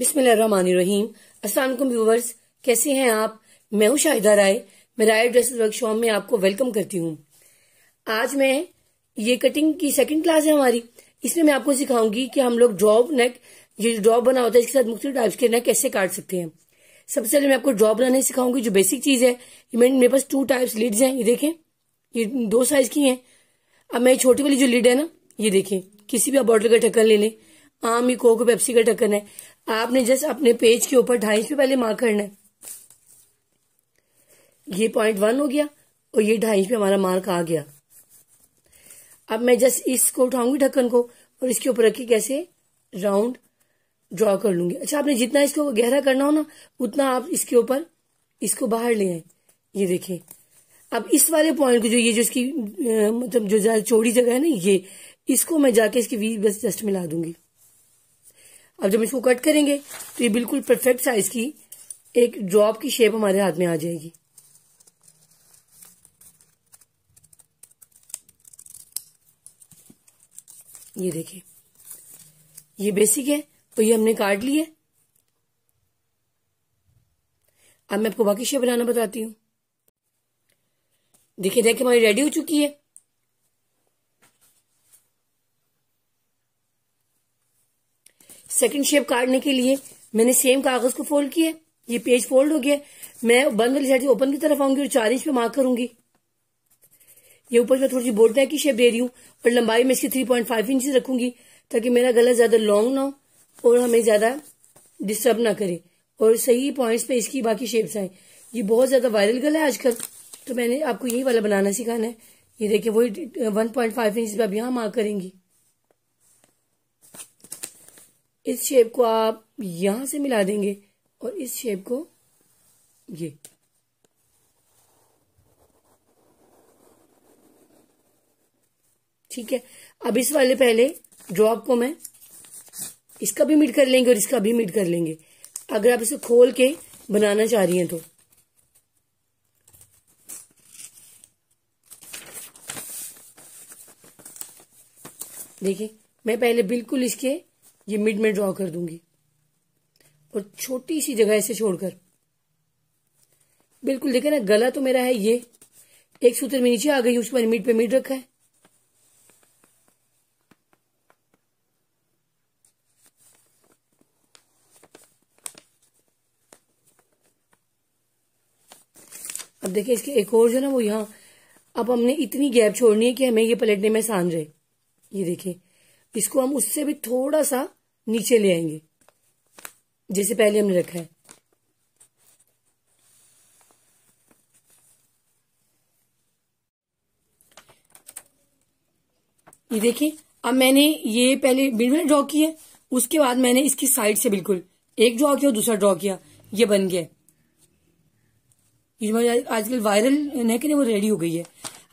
बिस्मिल्लाहिर्रहमानिर्रहीम अस्सलाम वालेकुम व्यूवर्स कैसे हैं आप मैं हूं शाहिदा राय राय ड्रेस वर्कशॉप में आपको वेलकम करती हूँ आज मैं ये कटिंग की सेकंड क्लास है हमारी इसमें मैं आपको सिखाऊंगी कि हम लोग ड्रॉप नेक ये ड्रॉप बना होता है इसके साथ मुख्तु टाइप्स के नेक कैसे काट सकते हैं सबसे पहले मैं आपको ड्रॉप बनाने सिखाऊंगी जो बेसिक चीज है मेरे पास टू टाइप्स लीड्स हैं ये देखें ये दो साइज की हैं अब मैं छोटी वाली जो लीड है ना ये देखें किसी भी आप बॉटल का ढक्कन ले लें आम ही कोक पेप्सी का ढक्कन है आपने जस्ट अपने पेज के ऊपर ढाई इंच पे पहले मार्क करना है ये पॉइंट वन हो गया और ये ढाई इंच पे हमारा मार्क आ गया अब मैं जस्ट इसको उठाऊंगी ढक्कन को और इसके ऊपर रखी कैसे राउंड ड्रॉ कर लूंगी अच्छा आपने जितना इसको गहरा करना हो ना उतना आप इसके ऊपर इसको बाहर ले आए ये देखें अब इस वाले पॉइंट को जो ये जो इसकी मतलब जो चौड़ी जगह है ना ये इसको मैं जाके इसकी वी बस जस्ट मिला दूंगी अब जब इसको कट करेंगे तो ये बिल्कुल परफेक्ट साइज की एक ड्रॉप की शेप हमारे हाथ में आ जाएगी ये देखिए ये बेसिक है तो ये हमने काट लिया है अब मैं आपको बाकी शेप बनाना बताती हूं देखिए देखिए हमारी रेडी हो चुकी है सेकंड शेप काटने के लिए मैंने सेम कागज को फोल्ड किया ये पेज फोल्ड हो गया मैं बंद वाली साइड से ओपन की तरफ आऊंगी और चार इंच पे मार्क करूंगी ये ऊपर मैं थोड़ी सी बोर्ड की शेप दे रही हूँ और लंबाई में इसकी थ्री पॉइंट फाइव इंच रखूंगी ताकि मेरा गला ज्यादा लॉन्ग ना हो और हमें ज्यादा डिस्टर्ब ना करे और सही पॉइंट पे इसकी बाकी शेप्स आए ये बहुत ज्यादा वायरल गला है आजकल तो मैंने आपको यही वाला बनाना सिखाना है ये देखिए वही वन पॉइंट फाइव इंच पे आप यहाँ मार्क करेंगी इस शेप को आप यहां से मिला देंगे और इस शेप को ये ठीक है अब इस वाले पहले ड्रॉप को मैं इसका भी मिट कर लेंगे और इसका भी मिट कर लेंगे अगर आप इसे खोल के बनाना चाह रही हैं तो देखिए मैं पहले बिल्कुल इसके ये मिड में ड्रॉ कर दूंगी और छोटी सी जगह इसे छोड़कर बिल्कुल देखे ना गला तो मेरा है ये एक सूत्र में नीचे आ गई उसके बाद मिड पे मिड रखा है अब देखिए इसके एक और जो ना वो यहां अब हमने इतनी गैप छोड़नी है कि हमें ये पलटने में सान रहे ये देखिए इसको हम उससे भी थोड़ा सा नीचे ले आएंगे जैसे पहले हमने रखा है ये देखिए अब मैंने ये पहले बिल्कुल ड्रॉ की है उसके बाद मैंने इसकी साइड से बिल्कुल एक ड्रॉ किया और दूसरा ड्रॉ किया ये बन गया ये आजकल वायरल कि नहीं वो रेडी हो गई है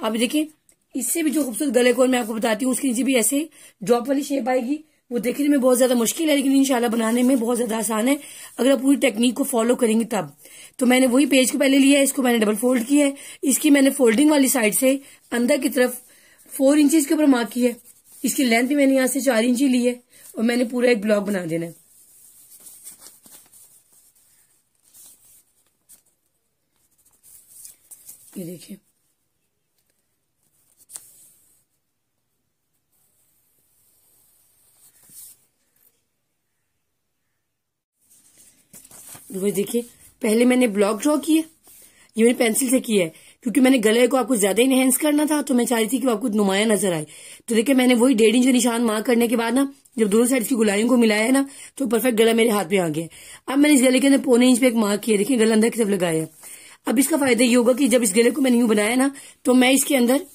अब देखिए इससे भी जो खूबसूरत गले को मैं आपको बताती हूँ उसके नीचे भी ऐसे ड्रॉप वाली शेप आएगी वो देखने में बहुत ज्यादा मुश्किल है लेकिन इंशाल्लाह बनाने में बहुत ज्यादा आसान है अगर आप पूरी टेक्निक को फॉलो करेंगे तब तो मैंने वही पेज को पहले लिया है इसको मैंने डबल फोल्ड किया है इसकी मैंने फोल्डिंग वाली साइड से अंदर की तरफ फोर इंचज के ऊपर मार्क की है इसकी लेंथ भी मैंने यहां से चार इंच ही ली है और मैंने पूरा एक ब्लॉक बना देना है ये देखिए वो तो देखिए पहले मैंने ब्लॉक ड्रॉ किया ये मैंने पेंसिल से किया है क्योंकि मैंने गले को आपको ज्यादा इनहेंस करना था तो मैं चाह रही थी कि आपको नुमाया नजर आए तो देखिए मैंने वही डेढ़ इंच निशान मार करने के बाद ना जब दोनों साइड की गुलाइयों को मिलाया है ना तो परफेक्ट गला मेरे हाथ में आ गया अब मैंने इस गले के अंदर पौने इंच पे एक मार्क किया देखिए गला अंदर की तरफ लगाया अब इसका फायदा ये होगा कि जब इस गले को मैंने यूं बनाया ना तो मैं इसके अंदर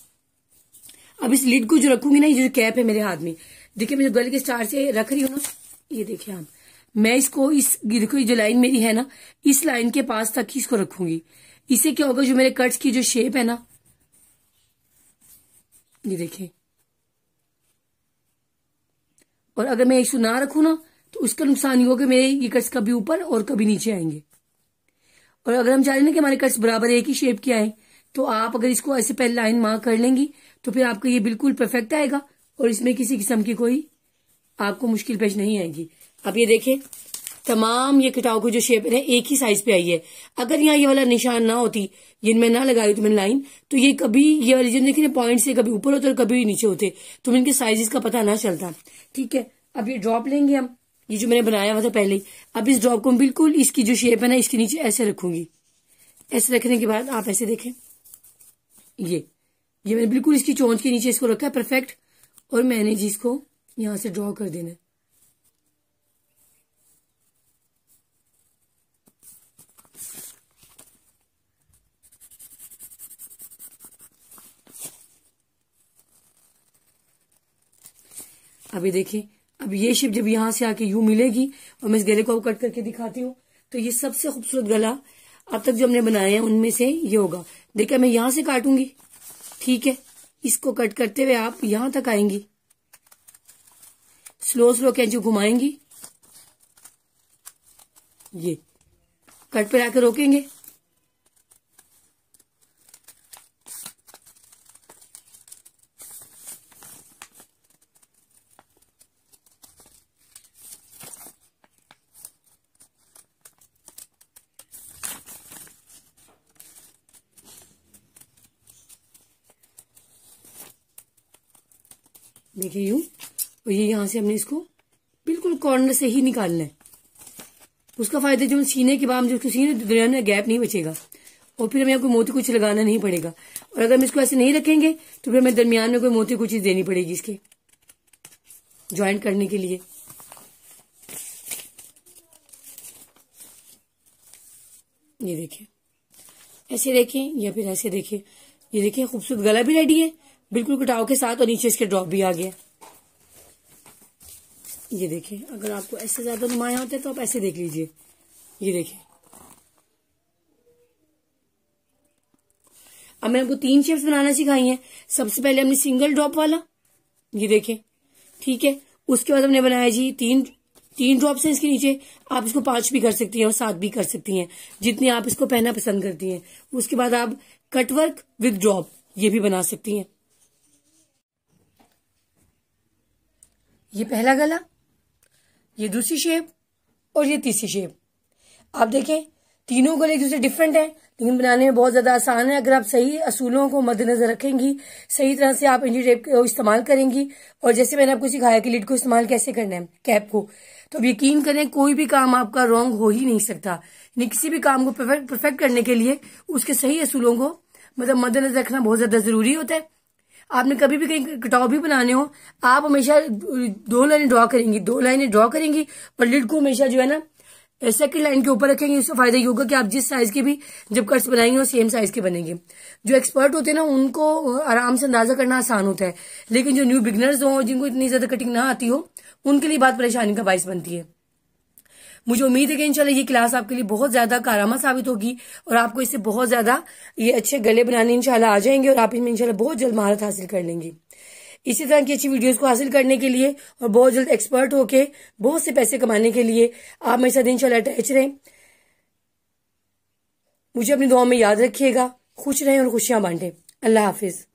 अब इस लिड को जो रखूंगी ना ये जो कैप है मेरे हाथ में देखिये मैं जो गले के स्टार से रख रही हूँ ना ये देखिये आप मैं इसको इस देखो ये जो लाइन मेरी है ना इस लाइन के पास तक ही इसको रखूंगी इसे क्या होगा जो मेरे कट्स की जो शेप है ना ये देखें और अगर मैं इसको ना रखू ना तो उसका नुकसान ये होगा मेरे ये कट्स कभी ऊपर और कभी नीचे आएंगे और अगर हम चाह रहे ना कि हमारे कट्स बराबर एक ही शेप के आए तो आप अगर इसको ऐसे पहले लाइन मार्क कर लेंगी तो फिर आपका ये बिल्कुल परफेक्ट आएगा और इसमें किसी किस्म की कोई आपको मुश्किल पेश नहीं आएगी अब ये देखें तमाम ये किटाओ की जो शेप है एक ही साइज पे आई है अगर यहाँ ये वाला निशान ना होती जिनमें ना लगाई मैंने लाइन तो ये कभी ये वाली जो देखिए पॉइंट से कभी ऊपर होते और कभी नीचे होते तो इनके साइजेस का पता ना चलता ठीक है अब ये ड्रॉप लेंगे हम ये जो मैंने बनाया हुआ था पहले अब इस ड्रॉप को बिल्कुल इसकी जो शेप है ना इसके नीचे ऐसे रखूंगी ऐसे रखने के बाद आप ऐसे देखें ये ये मैंने बिल्कुल इसकी चोंच के नीचे इसको रखा है परफेक्ट और मैंने जी इसको यहां से ड्रॉ कर देना अभी देखिए अब ये शेप जब यहां से आके यू मिलेगी और मैं इस गले को अब कट करके दिखाती हूँ तो ये सबसे खूबसूरत गला अब तक जो हमने बनाया है उनमें से ये होगा देखिए मैं यहां से काटूंगी ठीक है इसको कट करते हुए आप यहां तक आएंगी स्लो स्लो कैंची घुमाएंगी ये कट पर आकर रोकेंगे देखिए यूं और ये यहां से हमने इसको बिल्कुल कॉर्नर से ही निकालना है उसका फायदा जो सीने के बाद जो उसको सीने दरमियान में गैप नहीं बचेगा और फिर हमें कोई मोती कुछ लगाना नहीं पड़ेगा और अगर हम इसको ऐसे नहीं रखेंगे तो फिर हमें दरमियान में कोई मोती कुछ देनी पड़ेगी इसके ज्वाइंट करने के लिए ये देखिए ऐसे देखें या फिर ऐसे देखें ये देखिए खूबसूरत गला भी रेडी है बिल्कुल कटाव के साथ और नीचे इसके ड्रॉप भी आ गया ये देखिए अगर आपको ऐसे ज्यादा नुमाया होता है तो आप ऐसे देख लीजिए ये देखिए अब मैं आपको तीन शेप्स बनाना सिखाई हैं सबसे पहले हमने सिंगल ड्रॉप वाला ये देखें ठीक है उसके बाद हमने बनाया जी तीन तीन ड्रॉप्स हैं इसके नीचे आप इसको पांच भी कर सकती हैं और सात भी कर सकती हैं जितने आप इसको पहनना पसंद करती हैं उसके बाद आप कटवर्क विद ड्रॉप ये भी बना सकती हैं ये पहला गला ये दूसरी शेप और ये तीसरी शेप आप देखें तीनों गले एक दूसरे डिफरेंट हैं लेकिन बनाने में बहुत ज्यादा आसान है अगर आप सही असूलों को मद्देनजर रखेंगी सही तरह से आप इंजी टेप को इस्तेमाल करेंगी और जैसे मैंने आपको सिखाया कि लिड को इस्तेमाल कैसे करना है कैप को तो अब यकीन करें कोई भी काम आपका रॉन्ग हो ही नहीं सकता यानी किसी भी काम को परफेक्ट करने के लिए उसके सही असूलों को मतलब मद्देनजर रखना बहुत ज्यादा जरूरी होता है आपने कभी भी कहीं कटाव भी बनाने हो आप हमेशा दो लाइनें ड्रॉ करेंगी दो लाइनें ड्रॉ करेंगी और लिड को हमेशा जो है ना सेकंड लाइन के ऊपर रखेंगे इससे फायदा ये होगा कि आप जिस साइज के भी जब कट्स बनाएंगे वो सेम साइज के बनेंगे जो एक्सपर्ट होते हैं ना उनको आराम से अंदाजा करना आसान होता है लेकिन जो न्यू बिगनर्स हो जिनको इतनी ज्यादा कटिंग ना आती हो उनके लिए बात परेशानी का बायस बनती है मुझे उम्मीद है कि इंशाल्लाह ये क्लास आपके लिए बहुत ज्यादा कारामा साबित होगी और आपको इससे बहुत ज्यादा ये अच्छे गले बनाने इनशाला आ जाएंगे और आप इनमें इनशाला बहुत जल्द महारत हासिल कर लेंगे इसी तरह की अच्छी वीडियोस को हासिल करने के लिए और बहुत जल्द एक्सपर्ट होके बहुत से पैसे कमाने के लिए आप मेरे साथ इनशाला अटैच रहें मुझे अपनी दुआ में याद रखिएगा खुश रहें और खुशियां बांटें अल्लाह हाफिज़